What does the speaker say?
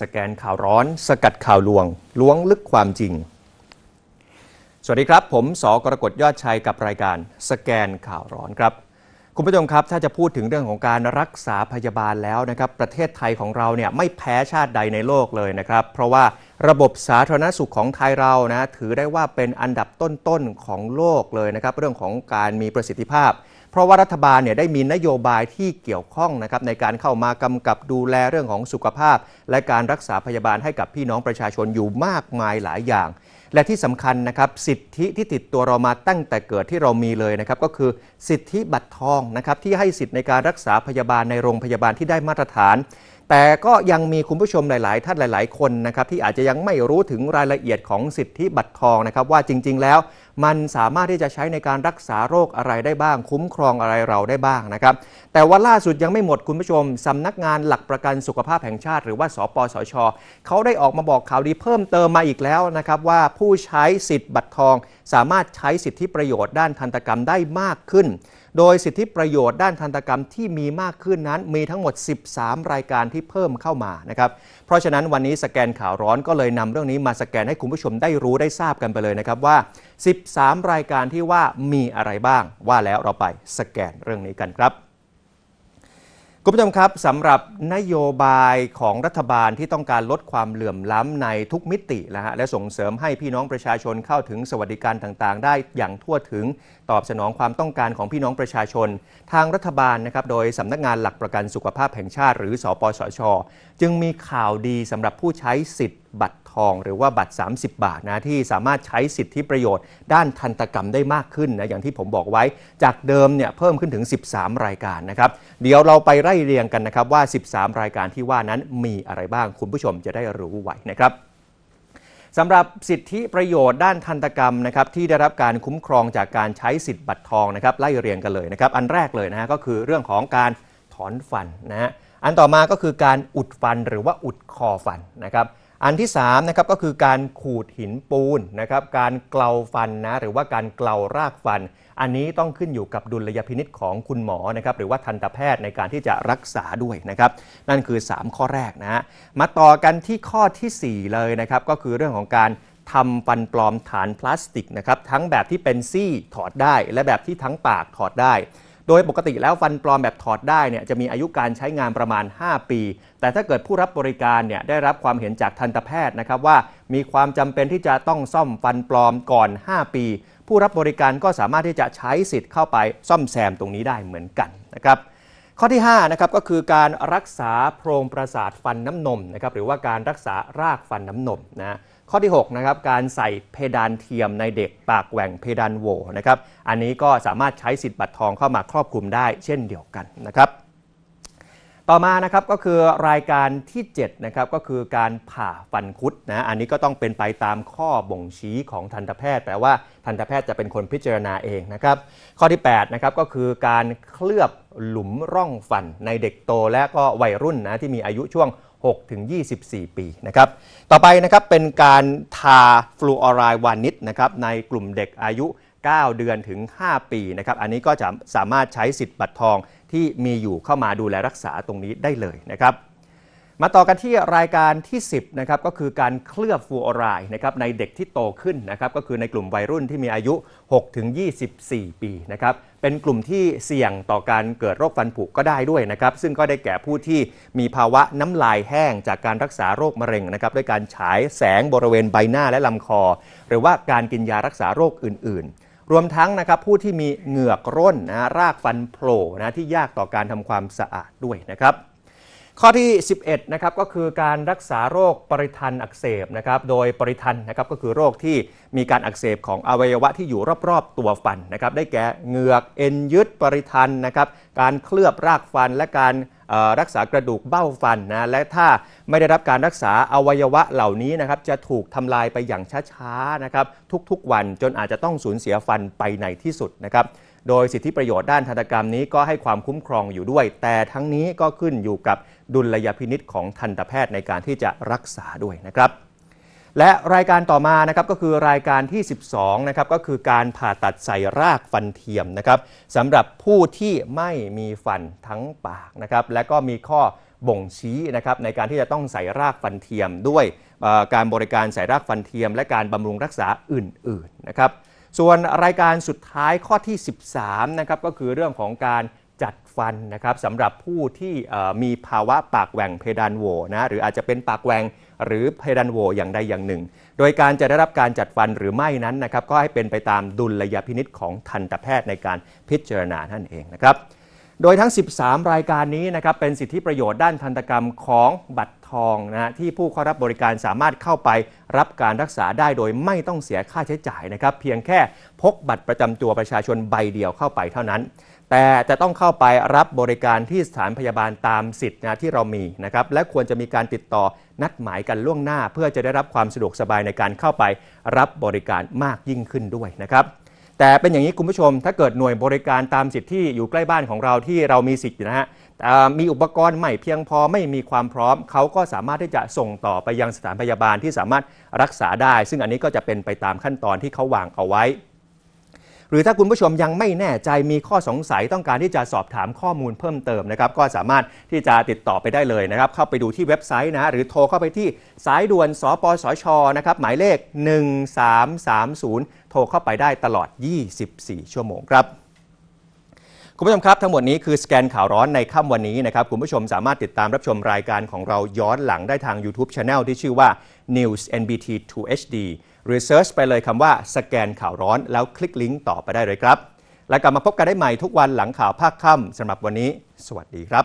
สแกนข่าวร้อน สกัดข่าวลวงล้วงลึกความจริง สวัสดีครับผมสกรกฎยอดชัยกับรายการสแกนข่าวร้อนครับคุณผู้ชมครับ ถ้าจะพูดถึงเรื่องของการรักษาพยาบาลแล้วนะครับ ประเทศไทยของเราเนี่ยไม่แพ้ชาติใดในโลกเลยนะครับเพราะว่าระบบสาธารณสุขของไทยเรานะถือได้ว่าเป็นอันดับต้นๆของโลกเลยนะครับ เรื่องของการมีประสิทธิภาพเพราะว่ารัฐบาลเนี่ยได้มีนโยบายที่เกี่ยวข้องนะครับในการเข้ามากำกับดูแลเรื่องของสุขภาพ และการรักษาพยาบาลให้กับพี่น้องประชาชนอยู่มากมายหลายอย่าง และที่สำคัญนะครับสิทธิที่ติดตัวเรามาตั้งแต่เกิดที่เรามีเลยนะครับก็คือสิทธิบัตรทองนะครับที่ให้สิทธิในการรักษาพยาบาลในโรงพยาบาลที่ได้มาตรฐานแต่ก็ยังมีคุณผู้ชมหลาย ๆ ท่านหลาย ๆ คนนะครับที่อาจจะยังไม่รู้ถึงรายละเอียดของสิทธิบัตรทองนะครับว่าจริง ๆ แล้วมันสามารถที่จะใช้ในการรักษาโรคอะไรได้บ้าง คุ้มครองอะไรเราได้บ้างนะครับแต่ว่าล่าสุดยังไม่หมดคุณผู้ชมสำนักงานหลักประกันสุขภาพแห่งชาติ หรือว่า สปสชเขาได้ออกมาบอกข่าวดีเพิ่มเติมมาอีกแล้วนะครับว่าผู้ใช้สิทธิบัตรทอง สามารถใช้สิทธิประโยชน์ด้านทันตกรรมได้มากขึ้นโดยสิทธิประโยชน์ด้านทันตกรรมที่มีมากขึ้นนั้น มีทั้งหมด 13 รายการที่เพิ่มเข้ามานะครับ เพราะฉะนั้นวันนี้สแกนข่าวร้อนก็เลยนำเรื่องนี้มาสแกนให้คุณผู้ชมได้รู้ได้ทราบกันไปเลยนะครับว่า 13 รายการที่ว่ามีอะไรบ้าง ว่าแล้วเราไปสแกนเรื่องนี้กันครับุณผู้ชมครับสำหรับนโยบายของรัฐบาลที่ต้องการลดความเหลื่อมล้ำในทุกมิตินะฮะและส่งเสริมให้พี่น้องประชาชนเข้าถึงสวัสดิการต่างๆได้อย่างทั่วถึงตอบสนองความต้องการของพี่น้องประชาชน ทางรัฐบาลนะครับโดยสำนักงานหลักประกันสุขภาพแห่งชาติหรือสอปสชจึงมีข่าวดีสำหรับผู้ใช้สิทธิ์บัตรทองหรือว่าบัตร 30 บาทนะที่สามารถใช้สิทธิประโยชน์ด้านทันตกรรมได้มากขึ้นนะอย่างที่ผมบอกไว้จากเดิมเนี่ยเพิ่มขึ้นถึง 13 รายการนะครับเดี๋ยวเราไปไล่เรียงกันนะครับว่า 13 รายการที่ว่านั้นมีอะไรบ้างคุณผู้ชมจะได้รู้ไว้นะครับสำหรับสิทธิประโยชน์ด้านทันตกรรมนะครับที่ได้รับการคุ้มครองจากการใช้สิทธิ์บัตรทองนะครับไล่เรียงกันเลยนะครับอันแรกเลยนะฮะก็คือเรื่องของการถอนฟันนะฮะอันต่อมาก็คือการอุดฟันหรือว่าอุดคอฟันนะครับอันที่3นะครับก็คือการขูดหินปูนนะครับการเกลาฟันนะหรือว่าการเกลารากฟันอันนี้ต้องขึ้นอยู่กับดุลยพินิษของคุณหมอนะครับหรือว่าทันตแพทย์ในการที่จะรักษาด้วยนะครับนั่นคือ 3 ข้อแรกนะฮะมาต่อกันที่ข้อที่ 4 เลยนะครับก็คือเรื่องของการทำฟันปลอมฐานพลาสติกนะครับทั้งแบบที่เป็นซี่ถอดได้ และแบบที่ทั้งปากถอดได้ โดยปกติแล้วฟันปลอมแบบถอดได้เนี่ยจะมีอายุการใช้งานประมาณ 5 ปี แต่ถ้าเกิดผู้รับบริการเนี่ยได้รับความเห็นจากทันตแพทย์นะครับว่ามีความจำเป็นที่จะต้องซ่อมฟันปลอมก่อน 5 ปีผู้รับบริการก็สามารถที่จะใช้สิทธิ์เข้าไปซ่อมแซมตรงนี้ได้เหมือนกันนะครับ ข้อที่5นะครับก็คือการรักษาโพรงประสาทฟันน้ำนมนะครับหรือว่าการรักษารากฟันน้ำนมนะข้อที่ 6 นะครับ การใส่เพดานเทียมในเด็กปากแหว่งเพดานโหวนะครับ อันนี้ก็สามารถใช้สิทธิ์บัตรทองเข้ามาครอบคลุมได้เช่นเดียวกันนะครับต่อมานะครับก็คือรายการที่7นะครับก็คือการผ่าฟันคุดนะอันนี้ก็ต้องเป็นไปตามข้อบ่งชี้ของทันตแพทย์แปลว่าทันตแพทย์จะเป็นคนพิจารณาเองนะครับข้อที่8นะครับก็คือการเคลือบหลุมร่องฟันในเด็กโตและก็วัยรุ่นนะที่มีอายุช่วง6ถึง24 ปีนะครับต่อไปนะครับเป็นการทาฟลูออไรด์วานิชนะครับในกลุ่มเด็กอายุ 9 เดือนถึง 5 ปีนะครับอันนี้ก็จะสามารถใช้สิทธิ์บัตรทองที่มีอยู่เข้ามาดูแลรักษาตรงนี้ได้เลยนะครับมาต่อกันที่รายการที่ 10นะครับก็คือการเคลือบฟูออไรนะครับในเด็กที่โตขึ้นนะครับก็คือในกลุ่มวัยรุ่นที่มีอายุ 6-24 ปีนะครับเป็นกลุ่มที่เสี่ยงต่อการเกิดโรคฟันผุก็ได้ด้วยนะครับซึ่งก็ได้แก่ผู้ที่มีภาวะน้ำลายแห้งจากการรักษาโรคมะเร็งนะครับด้วยการฉายแสงบริเวณใบหน้าและลำคอ หรือว่าการกินยารักษาโรคอื่น ๆรวมทั้งนะครับผู้ที่มีเหงือกร่นนะรากฟันโผล่นะที่ยากต่อการทำความสะอาดด้วยนะครับข้อที่ 11นะครับก็คือการรักษาโรคปริทันอักเสบนะครับโดยปริทันนะครับก็คือโรคที่มีการอักเสบของอวัยวะที่อยู่รอบๆ ตัวฟันนะครับได้แก่เหงือกเอ็นยึดปริทันนะครับการเคลือบรากฟันและการรักษากระดูกเบ้าฟันนะและถ้าไม่ได้รับการรักษาอวัยวะเหล่านี้นะครับจะถูกทำลายไปอย่างช้าๆนะครับ ทุกๆ วันจนอาจจะต้องสูญเสียฟันไปในที่สุดนะครับ โดยสิทธิประโยชน์ด้านธนกรรมนี้ก็ให้ความคุ้มครองอยู่ด้วยแต่ทั้งนี้ก็ขึ้นอยู่กับดุลยพินิษของทันตแพทย์ในการที่จะรักษาด้วยนะครับและรายการต่อมานะครับก็คือรายการที่ 12นะครับก็คือการผ่าตัดใส่รากฟันเทียมนะครับสำหรับผู้ที่ไม่มีฟันทั้งปากนะครับและก็มีข้อบ่งชี้นะครับในการที่จะต้องใส่รากฟันเทียมด้วยการบริการใส่รากฟันเทียม และการบำรุงรักษาอื่นๆนะครับส่วนรายการสุดท้ายข้อที่ 13นะครับก็คือเรื่องของการจัดฟันนะครับสำหรับผู้ที่มีภาวะปากแหว่งเพดานโหวนะหรืออาจจะเป็นปากแหว่งหรือเพดานโวอย่างใดอย่างหนึ่ง โดยการจะได้รับการจัดฟันหรือไม่นั้นนะครับก็ให้เป็นไปตามดุลระยะพินิษของทันตแพทย์ในการพิจารณาท่านเองนะครับ โดยทั้ง 13 รายการนี้นะครับเป็นสิทธิประโยชน์ด้านทันตกรรมของบัตรทองนะฮะที่ผู้เข้ารับบริการสามารถเข้าไป รับการรักษาได้โดยไม่ต้องเสียค่าใช้จ่ายนะครับ เพียงแค่พกบัตรประจำตัวประชาชนใบเดียวเข้าไปเท่านั้นแต่จะต้องเข้าไปรับบริการที่สถานพยาบาลตามสิทธิ์นะที่เรามีนะครับและควรจะมีการติดต่อนัดหมายกันล่วงหน้า เพื่อจะได้รับความสะดวกสบายในการเข้าไป รับบริการมากยิ่งขึ้นด้วยนะครับแต่เป็นอย่างนี้คุณผู้ชม ถ้าเกิดหน่วยบริการตามสิทธิ์ที่อยู่ใกล้บ้านของเราที่เรามีสิทธิ์นะฮะมีอุปกรณ์ใหม่เพียงพอไม่มีความพร้อม เขาก็สามารถที่จะส่งต่อไปยังสถานพยาบาลที่สามารถรักษาได้ ซึ่งอันนี้ก็จะเป็นไปตามขั้นตอนที่เขาวางเอาไว้หรือถ้าคุณผู้ชมยังไม่แน่ใจมีข้อสงสัยต้องการที่จะสอบถามข้อมูลเพิ่มเติมนะครับ ก็สามารถที่จะติดต่อไปได้เลยนะครับ เข้าไปดูที่เว็บไซต์นะ หรือโทรเข้าไปที่สายด่วนสปสชนะครับหมายเลข 1330 โทรเข้าไปได้ตลอด 24 ชั่วโมงครับคุณผู้ชมครับ ทั้งหมดนี้คือสแกนข่าวร้อนในค่ำวันนี้นะครับคุณผู้ชมสามารถติดตามรับชมรายการของเราย้อนหลังได้ทาง YouTube Channel ที่ชื่อว่า News NBT 2 HD หรือเซิร์ชไปเลยคำว่าสแกนข่าวร้อนแล้วคลิกลิงก์ต่อไปได้เลยครับและกลับมาพบกันได้ใหม่ทุกวันหลังข่าวภาคค่ำสำหรับวันนี้ สวัสดีครับ